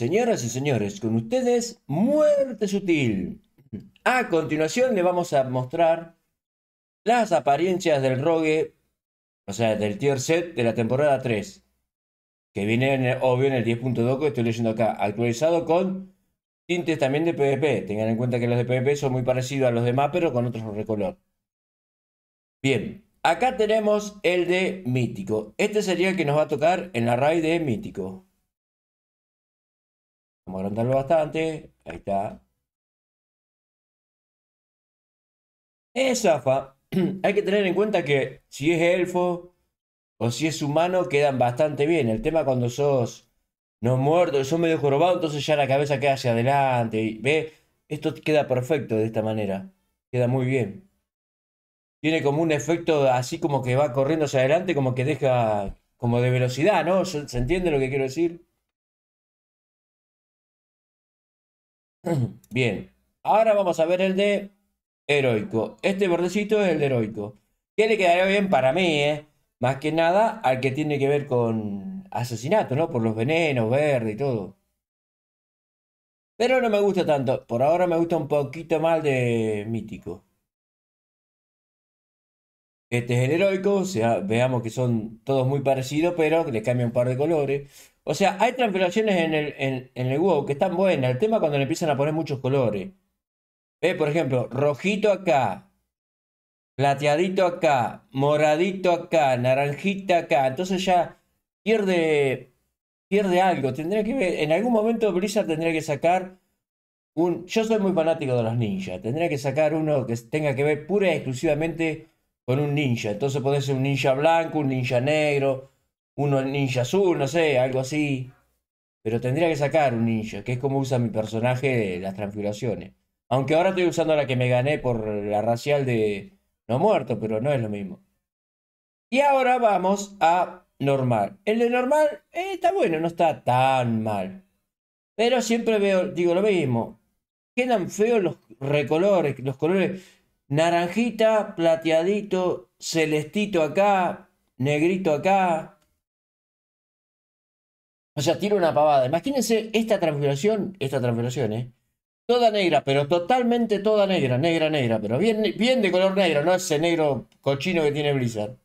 Señoras y señores, con ustedes, Muerte Sutil. A continuación le vamos a mostrar las apariencias del Rogue, o sea, del tier set de la temporada 3. Que viene, obvio, en el 10.2 que estoy leyendo acá, actualizado con tintes también de PvP. Tengan en cuenta que los de PvP son muy parecidos a los de demás, pero con otros recolor. Bien, acá tenemos el de Mítico. Este sería el que nos va a tocar en la raid de Mítico. Vamos a agrandarlo bastante. Ahí está. Es Hay que tener en cuenta que si es elfo o si es humano quedan bastante bien. El tema cuando sos no muerto, sos medio jorobado, entonces ya la cabeza queda hacia adelante. Y, ¿Ve? Esto queda perfecto de esta manera. Queda muy bien. Tiene como un efecto así como que va corriendo hacia adelante, como que deja como de velocidad, ¿no? ¿Se entiende lo que quiero decir? Bien, ahora vamos a ver el de heroico. Este bordecito es el de heroico. Que le quedaría bien para mí, eh? Más que nada al que tiene que ver con asesinato, ¿no? Por los venenos, verde y todo. Pero no me gusta tanto. Por ahora me gusta un poquito más de mítico. Este es el heroico, o sea, veamos que son todos muy parecidos, pero que le cambia un par de colores. O sea, hay transpiraciones en el, en, el WoW que están buenas. El tema cuando le empiezan a poner muchos colores. ve eh, Por ejemplo, rojito acá, plateadito acá, moradito acá, naranjita acá. Entonces ya pierde, pierde algo. Tendría que ver, en algún momento Blizzard tendría que sacar un... Yo soy muy fanático de los ninjas. Tendría que sacar uno que tenga que ver pura y exclusivamente con un ninja. Entonces puede ser un ninja blanco, un ninja negro, uno ninja azul, no sé, algo así. Pero tendría que sacar un ninja, que es como usa mi personaje de las transfiguraciones. Aunque ahora estoy usando la que me gané por la racial de no muerto, pero no es lo mismo. Y ahora vamos a normal. El de normal eh, está bueno, no está tan mal. Pero siempre veo, digo lo mismo. Quedan feos los recolores, los colores naranjita, plateadito, celestito acá, negrito acá. O sea, tira una pavada. Imagínense esta transfiguración, esta transfiguración, ¿eh? Toda negra, pero totalmente toda negra, negra, negra, pero bien, bien de color negro, no ese negro cochino que tiene Blizzard.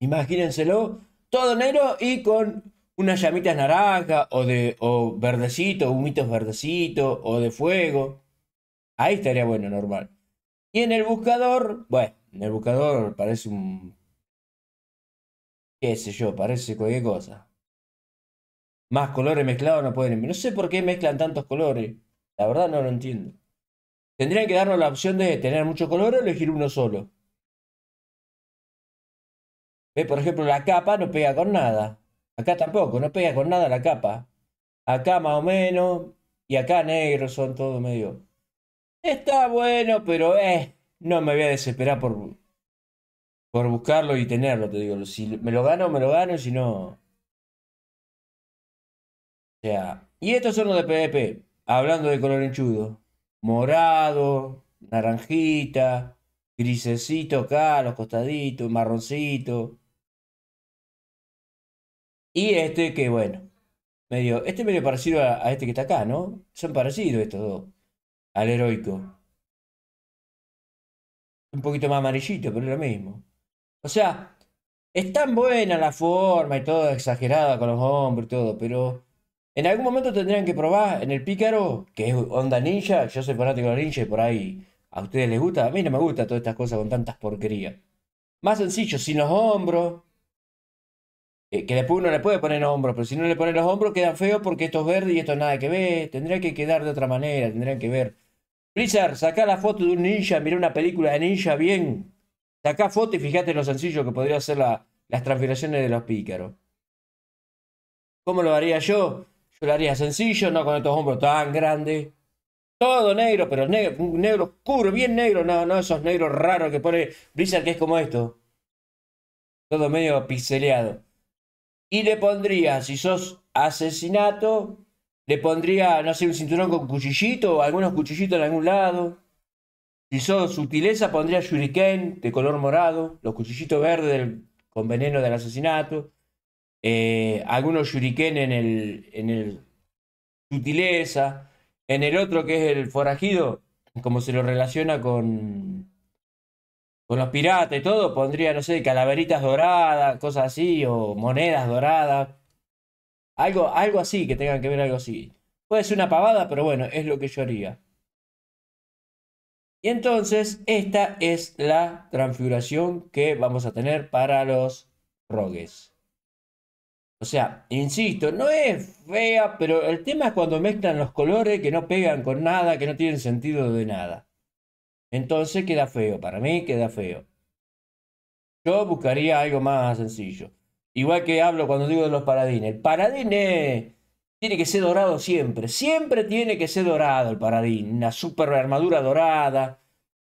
Imagínenselo, todo negro y con unas llamitas naranja o de o verdecito, humitos verdecito o de fuego. Ahí estaría bueno, normal. Y en el buscador, bueno, en el buscador parece un qué sé yo, parece cualquier cosa. Más colores mezclados no pueden. No sé por qué mezclan tantos colores. La verdad no lo entiendo. Tendrían que darnos la opción de tener muchos colores o elegir uno solo. Ve, Por ejemplo, la capa no pega con nada. Acá tampoco, no pega con nada la capa. Acá más o menos. Y acá negro son todo medio. Está bueno, pero eh, no me voy a desesperar por, por buscarlo y tenerlo, te digo. Si me lo gano, me lo gano, si no. O sea. Y estos son los de PvP. Hablando de color enchudo. Morado, naranjita, grisecito acá, los costaditos, marroncito. Y este que bueno. Medio, este medio parecido a, a este que está acá, ¿no? Son parecidos estos dos. Al heroico. Un poquito más amarillito, pero es lo mismo. O sea, es tan buena la forma y todo, exagerada con los hombros y todo, pero en algún momento tendrían que probar en el pícaro, que es onda ninja, yo soy fanático de ninja y por ahí a ustedes les gusta, a mí no me gusta todas estas cosas con tantas porquerías. Más sencillo, sin los hombros. Eh, que después uno le puede poner los hombros, pero si no le pone los hombros quedan feos porque esto es verde y esto nada que ver. Tendría que quedar de otra manera, tendrían que ver. Blizzard, saca la foto de un ninja, mira una película de ninja bien Sacá foto y fíjate lo sencillo que podría ser las transfiguraciones de los pícaros. ¿Cómo lo haría yo? Yo lo haría sencillo, no con estos hombros tan grandes. Todo negro, pero negro, negro oscuro, bien negro, no, no esos negros raros que pone Blizzard, que es como esto. Todo medio pixeleado. Y le pondría, si sos asesinato, le pondría, no sé, un cinturón con cuchillito o algunos cuchillitos en algún lado. Si sos sutileza, pondría shuriken de color morado, los cuchillitos verdes con veneno del asesinato, eh, algunos shuriken en el, en el sutileza, en el otro que es el forajido, como se lo relaciona con, con los piratas y todo, pondría, no sé, calaveritas doradas, cosas así, o monedas doradas. Algo, algo así, que tengan que ver algo así. Puede ser una pavada, pero bueno, es lo que yo haría. Y entonces esta es la transfiguración que vamos a tener para los rogues. O sea, insisto, no es fea, pero el tema es cuando mezclan los colores que no pegan con nada, que no tienen sentido de nada. Entonces queda feo, para mí queda feo. Yo buscaría algo más sencillo. Igual que hablo cuando digo de los paradines. El paradine tiene que ser dorado siempre. Siempre tiene que ser dorado el paradín. Una super armadura dorada.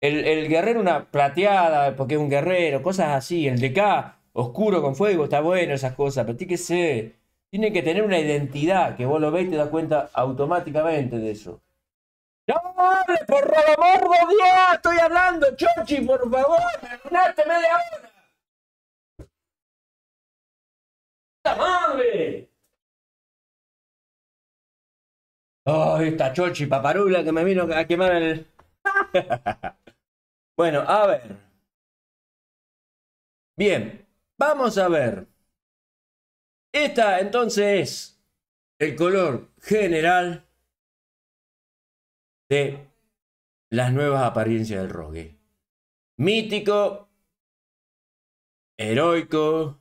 El, guerrero una plateada porque es un guerrero. Cosas así. El de acá, oscuro con fuego. Está bueno esas cosas. Pero tiene que ser... Tiene que tener una identidad. Que vos lo veis y te das cuenta automáticamente de eso. ¡No hables, por favor! Dios! ¡Estoy hablando, Chochi! ¡Por favor! ¡Arruinaste media hora! ¡No madre! Ay, esta chochi paparula que me vino a quemar el... bueno, a ver. Bien, vamos a ver. Esta entonces es el color general de las nuevas apariencias del rogue. Mítico, heroico.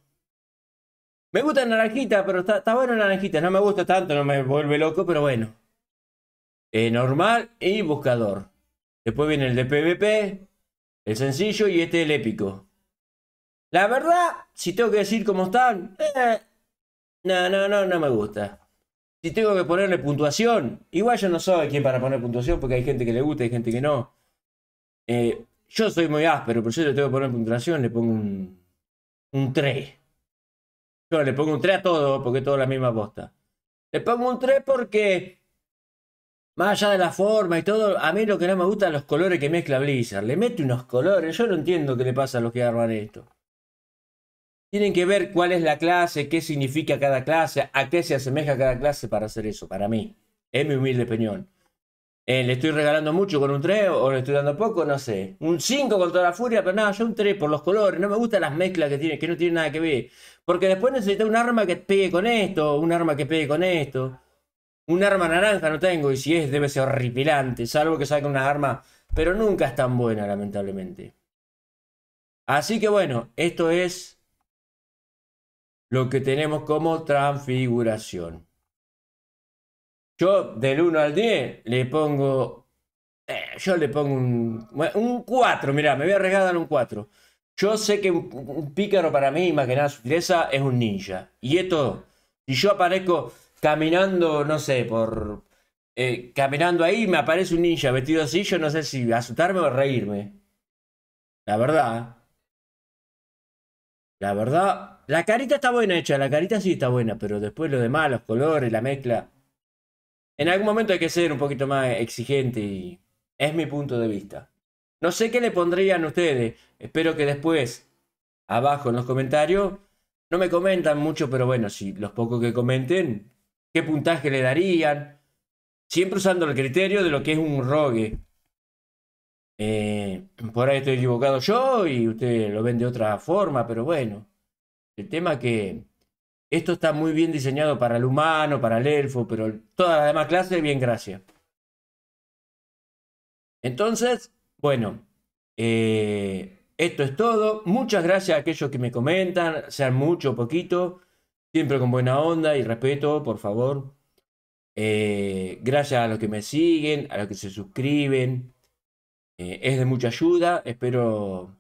Me gusta naranjita, pero está, está bueno naranjita. No me gusta tanto, no me vuelve loco, pero bueno. Eh, normal y buscador. Después viene el de PvP, el sencillo y este el épico. La verdad, si tengo que decir cómo están, eh, no, no, no, no me gusta. Si tengo que ponerle puntuación, igual yo no soy quién para poner puntuación porque hay gente que le gusta y hay gente que no. Eh, yo soy muy áspero, por si le tengo que poner puntuación, le pongo un, un 3. Yo le pongo un 3 a todo porque todo la misma bosta. Le pongo un 3 porque más allá de la forma y todo, a mí lo que no me gustan los colores que mezcla Blizzard. Le mete unos colores, yo no entiendo qué le pasa a los que arman esto. Tienen que ver cuál es la clase, qué significa cada clase, a qué se asemeja cada clase para hacer eso, para mí. Es mi humilde opinión. Eh, ¿Le estoy regalando mucho con un 3 o le estoy dando poco? No sé. Un 5 con toda la furia, pero nada, yo un 3 por los colores. No me gustan las mezclas que tiene, que no tienen nada que ver. Porque después necesita un arma que pegue con esto, un arma que pegue con esto. Un arma naranja no tengo, y si es, debe ser horripilante, salvo que saque una arma, pero nunca es tan buena, lamentablemente. Así que bueno, esto es lo que tenemos como transfiguración. Yo del 1 al 10 le pongo... Eh, yo le pongo un, un 4, mirá, me voy a arriesgar a un 4. Yo sé que un, pícaro para mí, más que nada es un ninja. Y esto, si yo aparezco caminando, no sé, por. Eh, caminando ahí, me aparece un ninja vestido así, yo no sé si asustarme o reírme. La verdad. La verdad. La carita está buena hecha, la carita sí está buena, pero después lo demás, los colores, la mezcla. En algún momento hay que ser un poquito más exigente y. Es mi punto de vista. No sé qué le pondrían ustedes. Espero que después, abajo en los comentarios. No me comentan mucho, pero bueno, si los pocos que comenten, qué puntaje le darían, siempre usando el criterio de lo que es un rogue. Eh, por ahí estoy equivocado yo y usted lo ven de otra forma, pero bueno, el tema que esto está muy bien diseñado para el humano, para el elfo, pero toda la demás clase... bien, gracias. Entonces, bueno, eh, esto es todo. Muchas gracias a aquellos que me comentan, sean mucho o poquito. Siempre con buena onda y respeto, por favor. Eh, gracias a los que me siguen, a los que se suscriben. Eh, es de mucha ayuda. Espero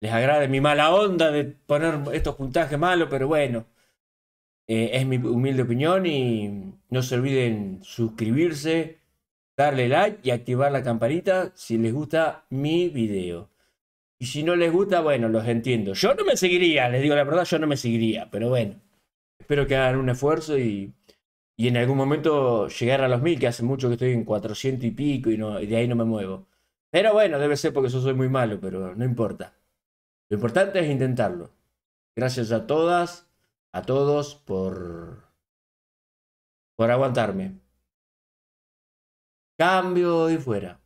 les agrade mi mala onda de poner estos puntajes malos, pero bueno. Eh, es mi humilde opinión y no se olviden suscribirse, darle like y activar la campanita si les gusta mi video. Y si no les gusta, bueno, los entiendo. Yo no me seguiría, les digo la verdad, yo no me seguiría, pero bueno. Espero que hagan un esfuerzo y, en algún momento llegar a los mil, que hace mucho que estoy en 400 y pico y, no, de ahí no me muevo. Pero bueno, debe ser porque yo soy muy malo, pero no importa. Lo importante es intentarlo. Gracias a todas, a todos por, por aguantarme. Cambio y fuera.